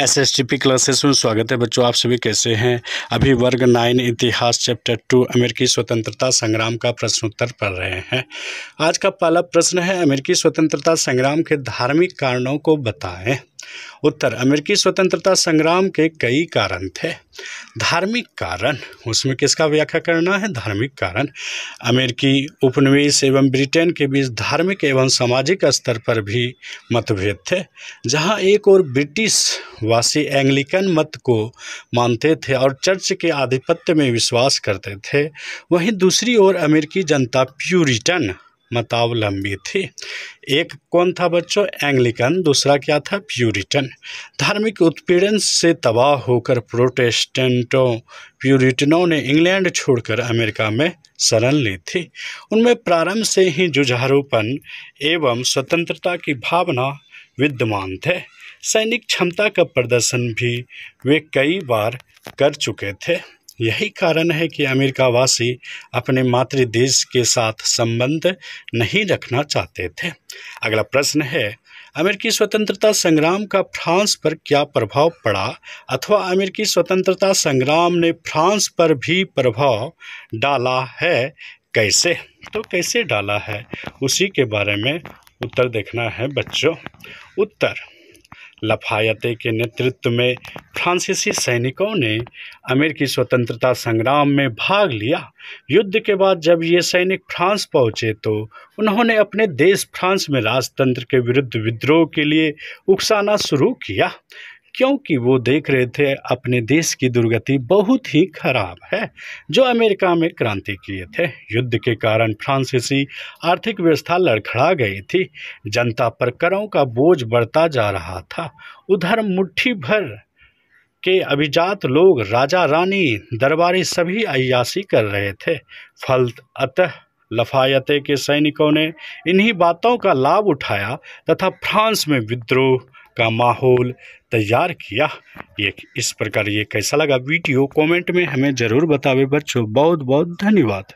S S T P classes में स्वागत है बच्चों आप सभी कैसे हैं अभी वर्ग नाइन इतिहास चैप्टर टू अमेरिकी स्वतंत्रता संग्राम का प्रश्नोत्तर पढ़ रहे हैं आज का पहला प्रश्न है अमेरिकी स्वतंत्रता संग्राम के धार्मिक कारणों को बताएं उत्तर अमेरिकी स्वतंत्रता संग्राम के कई कारण थे धार्मिक कारण उसमें किसका व्याख्या करना है धार्मिक कारण अमेरिकी उपनिवेश एवं ब्रिटेन के बीच धार्मिक एवं सामाजिक स्तर पर भी मतभेद थे जहां एक और ब्रिटिश वासी एंग्लिकन मत को मानते थे और चर्च के आधिपत्य में विश्वास करते थे वहीं दूसरी ओर अमेरिकी जनता प्यूरिटन मतावलंबी थी एक कौन था बच्चों एंग्लिकन दूसरा क्या था प्यूरिटन धार्मिक उत्पीड़न से तबाह होकर प्रोटेस्टेंटों प्यूरिटनों ने इंग्लैंड छोड़कर अमेरिका में शरण ली थी उनमें प्रारंभ से ही जुझारूपन एवं स्वतंत्रता की भावना विद्यमान थे सैनिक क्षमता का प्रदर्शन भी वे कई बार कर चुके थे यही कारण है कि अमेरिका वासी अपने मातृ देश के साथ संबंध नहीं रखना चाहते थे अगला प्रश्न है अमेरिकी स्वतंत्रता संग्राम का फ्रांस पर क्या प्रभाव पड़ा अथवा अमेरिकी स्वतंत्रता संग्राम ने फ्रांस पर भी प्रभाव डाला है कैसे तो कैसे डाला है उसी के बारे में उत्तर देखना है बच्चों उत्तर लफायते के नेतृत्व में फ्रांसीसी सैनिकों ने अमेरिकी स्वतंत्रता संग्राम में भाग लिया युद्ध के बाद जब ये सैनिक फ्रांस पहुंचे तो उन्होंने अपने देश फ्रांस में राजतंत्र के विरुद्ध विद्रोह के लिए उकसाना शुरू किया क्योंकि वो देख रहे थे अपने देश की दुर्गति बहुत ही खराब है जो अमेरिका में क्रांति किए थे युद्ध के कारण फ्रांसीसी आर्थिक व्यवस्था लड़खड़ा गई थी जनता पर करों का बोझ बढ़ता जा रहा था उधर मुट्ठी भर के अभिजात लोग राजा रानी दरबारी सभी अयासी कर रहे थे फल अतः लफायते के सैनिकों ने इन्हीं बातों का लाभ उठाया तथा फ्रांस में विद्रोह का माहौल तैयार किया ये इस प्रकार ये कैसा लगा वीडियो कमेंट में हमें ज़रूर बतावे बच्चों बहुत बहुत धन्यवाद